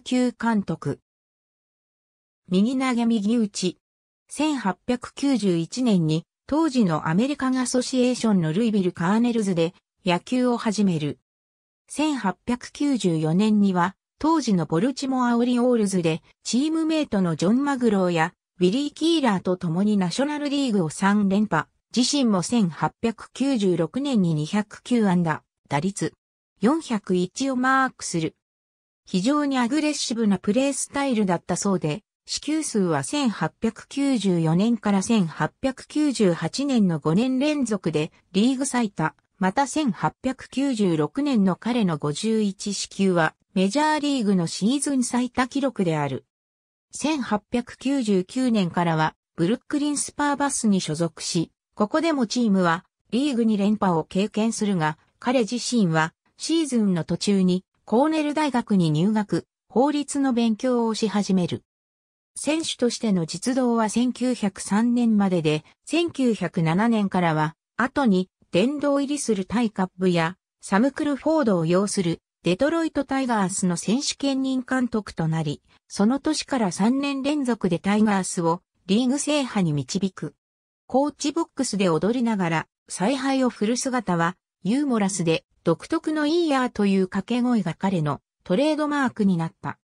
球監督。右投げ右打ち。1891年に当時のアメリカンアソシエーションのルイビル・カーネルズで野球を始める。1894年には当時のボルチモア・オリオールズでチームメイトのジョン・マグローやウィリー・キーラーと共にナショナルリーグを3連覇。自身も1896年に209安打、打率401をマークする。非常にアグレッシブなプレースタイルだったそうで、支給数は1894年から1898年の5年連続でリーグ最多、また1896年の彼の51支給はメジャーリーグのシーズン最多記録である。1899年からはブルックリンスパーバスに所属し、ここでもチームはリーグに連覇を経験するが、彼自身はシーズンの途中にコーネル大学に入学、法律の勉強をし始める。選手としての実動は1903年までで、1907年からは、後に殿堂入りするタイカップや、サム・クルフォードを要するデトロイトタイガースの選手兼任監督となり、その年から3年連続でタイガースをリーグ制覇に導く。コーチボックスで踊りながら、采配を振る姿はユーモラスで独特のイーヤーという掛け声が彼のトレードマークになった。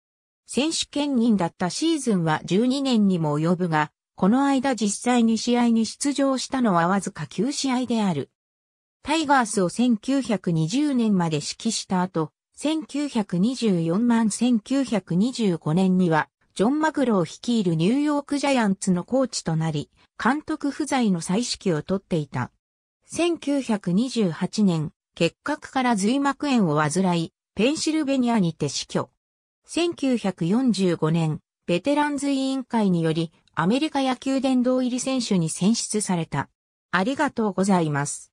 選手兼任だったシーズンは12年にも及ぶが、この間実際に試合に出場したのはわずか9試合である。タイガースを1920年まで指揮した後、1924万1925年には、ジョン・マグロを率いるニューヨークジャイアンツのコーチとなり、監督不在の再指揮をとっていた。1928年、結核から髄膜炎を患い、ペンシルベニアにて死去。1945年、ベテランズ委員会により、アメリカ野球殿堂入り選手に選出された。ありがとうございます。